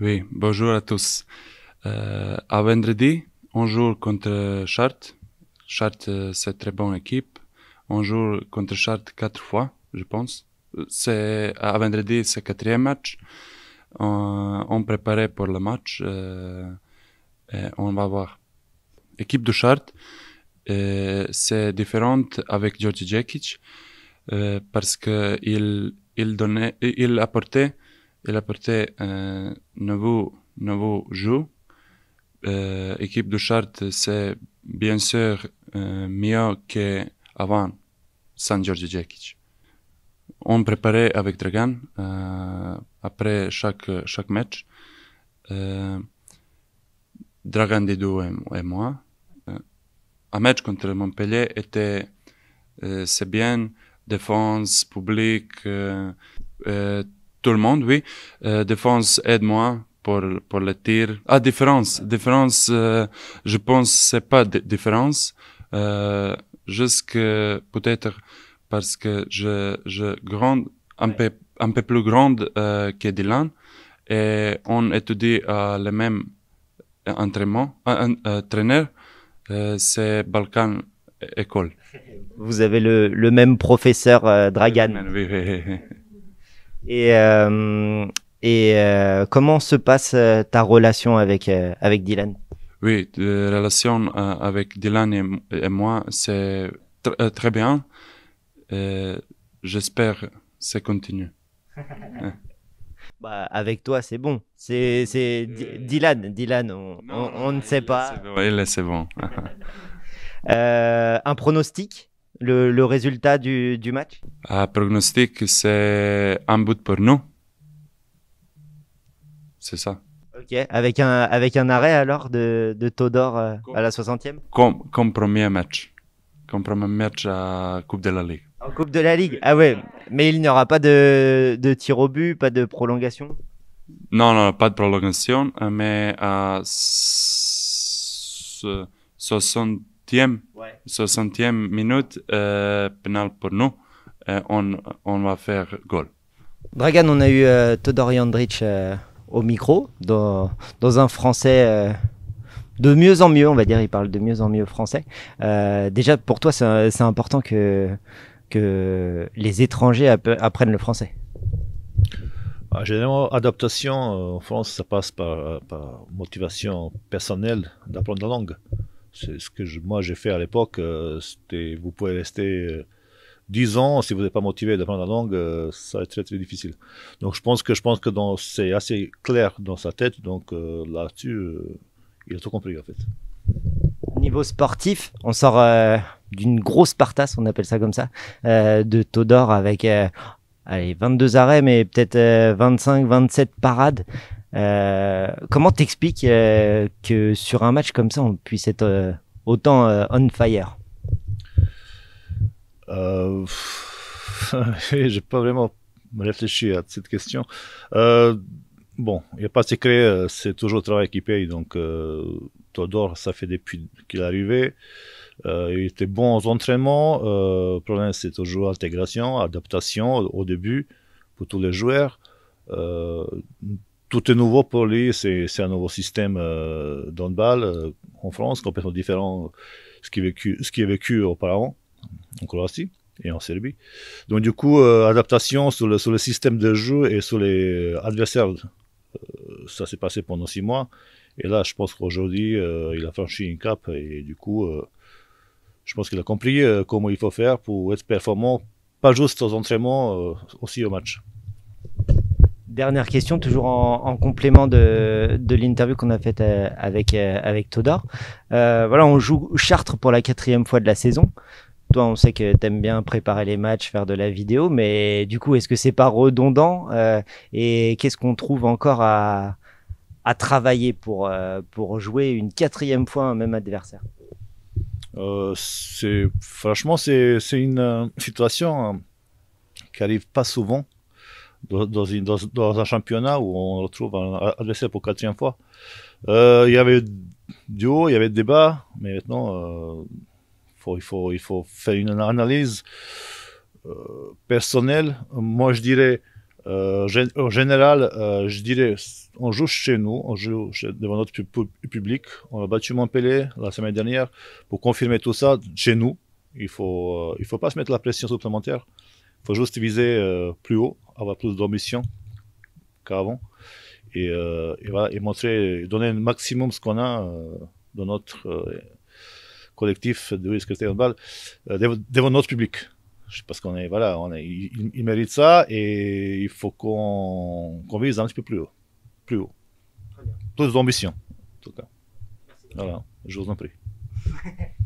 Oui, bonjour à tous. Euh, à vendredi, on joue contre Chartres. Chartres, euh, c'est très bonne équipe. On joue contre Chartres quatre fois, je pense. Euh, c'est à vendredi, c'est quatrième match. On, préparait pour le match. on va voir. Équipe de Chartres, c'est différente avec Georgi Djekic parce que il il donnait, il apportait il apportait un euh, nouveau, nouveau jeu. L'équipe euh, équipe de charte, c'est bien sûr euh, mieux qu'avant San Giorgio Djekic. On préparait avec Dragan euh, après chaque, chaque match. Dragan Didou et, et, moi. un match contre Montpellier était, c'est bien, défense, public, tout le monde, oui. Euh, défense, aide-moi pour, pour le tir. Ah, différence. Différence, euh, je pense, c'est pas de différence. Euh, jusque, peut-être, parce que je, je grande, un peu, un peu plus grande euh, que Dylan. Et on étudie à euh, le même entraînement, un, traîneur. c'est Balkan École. Vous avez le, le même professeur Dragan. Et, euh, et euh, comment se passe euh, ta relation avec, avec Dylan Oui, la relation avec Dylan et, moi, c'est très bien. J'espère que ça continue. Bah, avec toi, c'est bon. C'est Dylan, Dylan, on, on, ne sait pas. Oui, c'est bon. un pronostic le, résultat du, du match Prognostique, Pronostic, c'est un but pour nous. C'est ça. Ok, avec un, avec un arrêt alors de, de Todor euh, à la 60e comme, premier match. Comme premier match à Coupe de la Ligue. En Coupe de la Ligue Ah ouais, mais il n'y aura pas de, de tir au but, pas de prolongation Non, non, pas de prolongation, mais à 60 60e, minute, euh, pénal pour nous, euh, on, va faire goal. Dragan, on a eu euh, Todor euh, au micro, dans, dans un français euh, de mieux en mieux, on va dire, il parle de mieux en mieux français. déjà, pour toi, c'est important que, que les étrangers apprennent le français ah, Généralement, adaptation en France, ça passe par, par motivation personnelle d'apprendre la langue. C'est ce que moi j'ai fait à l'époque. Euh, c'était, vous pouvez rester 10 euh, ans si vous n'êtes pas motivé d'apprendre la langue, euh, ça va être très très difficile. Donc je pense que je pense que c'est assez clair dans sa tête. Donc là-dessus, il a tout compris en fait. Niveau sportif, on sort d'une grosse partasse, on appelle ça comme ça, de Todor avec allez, 22 arrêts, mais peut-être 25-27 parades. Euh, comment t'expliques euh, que sur un match comme ça, on puisse être euh, autant on fire J'ai pas vraiment réfléchi à cette question. Bon, il n'y a pas de secret, c'est toujours le travail qui paye. Donc, Todor, ça fait depuis qu'il est arrivé. il était bon aux entraînements. le problème, c'est toujours intégration, adaptation au début pour tous les joueurs tout est nouveau pour lui. C'est un nouveau système euh, d'handball euh, en France, complètement différent de euh, ce qui est vécu, vécu auparavant en Croatie et en Serbie. Donc du coup, euh, adaptation sur le, sur le, système de jeu et sur les adversaires, ça s'est passé pendant six mois. Et là, je pense qu'aujourd'hui, il a franchi une cap et du coup, je pense qu'il a compris comment il faut faire pour être performant, pas juste aux entraînements, aussi au match dernière question, toujours en, complément de, l'interview qu'on a faite euh, avec, euh, avec Todor. Euh, voilà, on joue Chartres pour la quatrième fois de la saison. Toi, on sait que tu aimes bien préparer les matchs, faire de la vidéo, mais du coup, est-ce que c'est pas redondant Et qu'est-ce qu'on trouve encore à, à travailler pour, pour jouer une quatrième fois un même adversaire c'est franchement c'est une situation hein, qui arrive pas souvent dans, un championnat où on retrouve un adversaire pour quatrième fois. Euh, il y avait du haut, il y avait des bas, mais maintenant, euh, faut, il, faut, il faut faire une analyse euh, personnelle. Moi, je dirais, en général, je dirais, on joue chez nous, on joue devant notre public. On a battu Montpellier la semaine dernière pour confirmer tout ça chez nous. Il ne faut, il faut pas se mettre la pression supplémentaire faut juste viser euh, plus haut, avoir plus d'ambition qu'avant. Et, euh, et, et montrer, donner un maximum ce qu'on a de euh, dans notre collectif de risque devant, devant notre public. Parce qu'on est, voilà, on est, il, mérite ça et il faut qu'on vise un petit peu plus haut. Plus haut. Plus d'ambition, en tout cas. Voilà, je vous en prie.